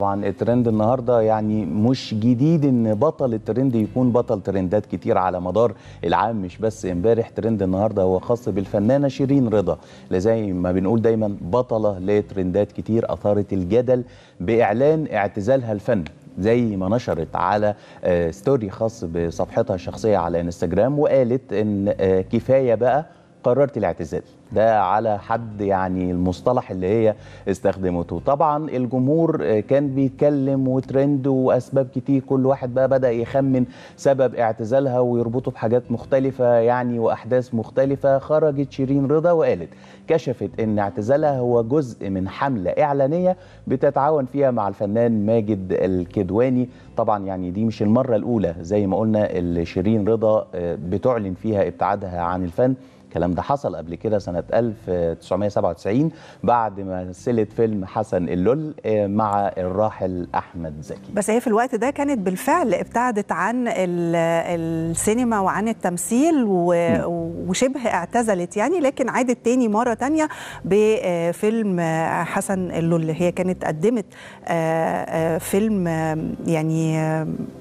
طبعا الترند النهارده يعني مش جديد ان بطل الترند يكون بطل ترندات كتير على مدار العام مش بس امبارح ترند النهارده هو خاص بالفنانه شيرين رضا لزي زي ما بنقول دايما بطله لترندات كتير اثارت الجدل باعلان اعتزالها الفن زي ما نشرت على آه، ستوري خاص بصفحتها الشخصيه على انستجرام وقالت ان آه، كفايه بقى قررت الاعتزال ده على حد يعني المصطلح اللي هي استخدمته طبعا الجمهور كان بيتكلم وترند واسباب كتير كل واحد بقى بدا يخمن سبب اعتزالها ويربطه بحاجات مختلفه يعني واحداث مختلفه خرجت شيرين رضا وقالت كشفت ان اعتزالها هو جزء من حمله اعلانيه بتتعاون فيها مع الفنان ماجد الكدواني طبعا يعني دي مش المره الاولى زي ما قلنا اللي شيرين رضا بتعلن فيها ابتعادها عن الفن الكلام ده حصل قبل كده سنة 1997 بعد ما مثلت فيلم حسن اللول آه، مع الراحل أحمد زكي بس هي في الوقت ده كانت بالفعل ابتعدت عن السينما وعن التمثيل وشبه اعتزلت يعني لكن عادت تاني مرة تانية بفيلم آه، آه، حسن اللول هي كانت قدمت فيلم يعني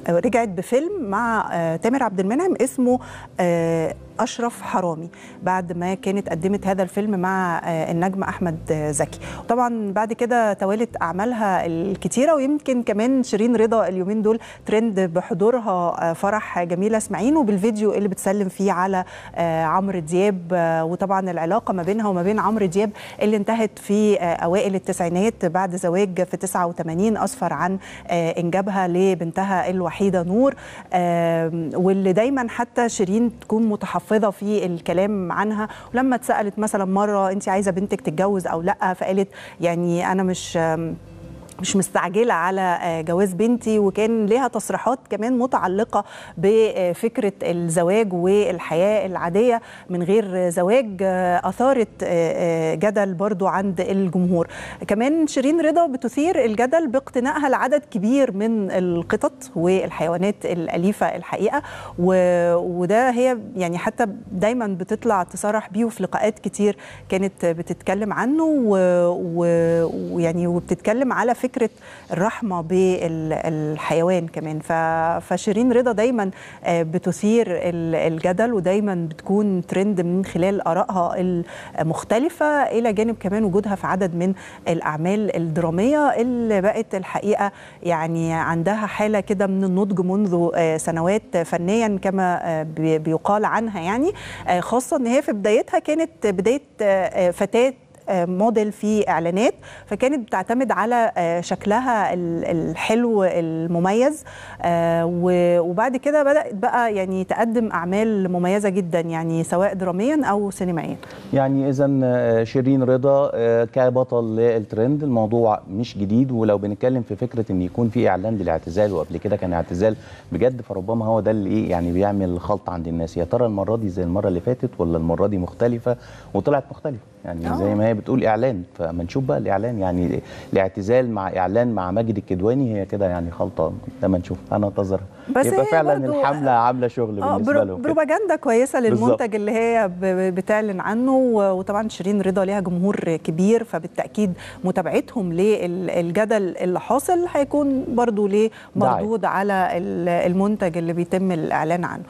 رجعت بفيلم مع تامر عبد المنعم اسمه اشرف حرامي بعد ما كانت قدمت هذا الفيلم مع آه، النجم احمد آه، زكي طبعا بعد كده توالت اعمالها الكتيره ويمكن كمان شيرين رضا اليومين دول ترند بحضورها آه، فرح جميله اسماعيل وبالفيديو اللي بتسلم فيه على عمرو دياب وطبعا العلاقه ما بينها وما بين عمرو دياب اللي انتهت في اوائل التسعينات بعد زواج في 89 اسفر عن انجابها لبنتها الوحيده نور واللي دايما حتى شيرين تكون متحفظه محفظه في الكلام عنها ولما اتسالت مثلا مره انت عايزه بنتك تتجوز او لا فقالت يعني انا مش مش مستعجله على آه، جواز بنتي وكان لها تصريحات كمان متعلقه بفكره الزواج والحياه العاديه من غير زواج آه، اثارت آه، جدل برضو عند الجمهور كمان شيرين رضا بتثير الجدل باقتنائها لعدد كبير من القطط والحيوانات الاليفه الحقيقه وده هي يعني حتى دايما بتطلع تصرح بيه في لقاءات كتير كانت بتتكلم عنه ويعني وبتتكلم على فكره فكره الرحمه بالحيوان كمان فشيرين رضا دايما آه، بتثير الجدل ودايما بتكون ترند من خلال ارائها المختلفه الى جانب كمان وجودها في عدد من الاعمال الدراميه اللي بقت الحقيقه يعني عندها حاله كده من النضج منذ آه، سنوات فنيا كما آه، بيقال عنها يعني خاصه ان هي في بدايتها كانت بدايه فتاه آه، موديل في اعلانات فكانت بتعتمد على آه، شكلها الحلو المميز آه، وبعد كده بدات بقى يعني تقدم اعمال مميزه جدا يعني سواء دراميا او سينمائيا يعني اذا شيرين رضا كبطل للترند الموضوع مش جديد ولو بنتكلم في فكره ان يكون في اعلان للاعتزال وقبل كده كان اعتزال بجد فربما هو ده اللي ايه يعني بيعمل خلط عند الناس يا ترى المره دي زي المره اللي فاتت ولا المره دي مختلفه وطلعت مختلفه يعني أوه. زي ما هي بتقول اعلان فما نشوف بقى الاعلان يعني الاعتزال مع اعلان مع ماجد الكدواني هي كده يعني خلطه ما نشوف انا انتظر يبقى فعلا الحمله عامله شغل آه بالنسبه لهم بروباجندا كويسه للمنتج بالزبط. اللي هي بتعلن عنه وطبعا شيرين رضا ليها جمهور كبير فبالتاكيد متابعتهم للجدل اللي حاصل هيكون برضو ليه مردود على المنتج اللي بيتم الاعلان عنه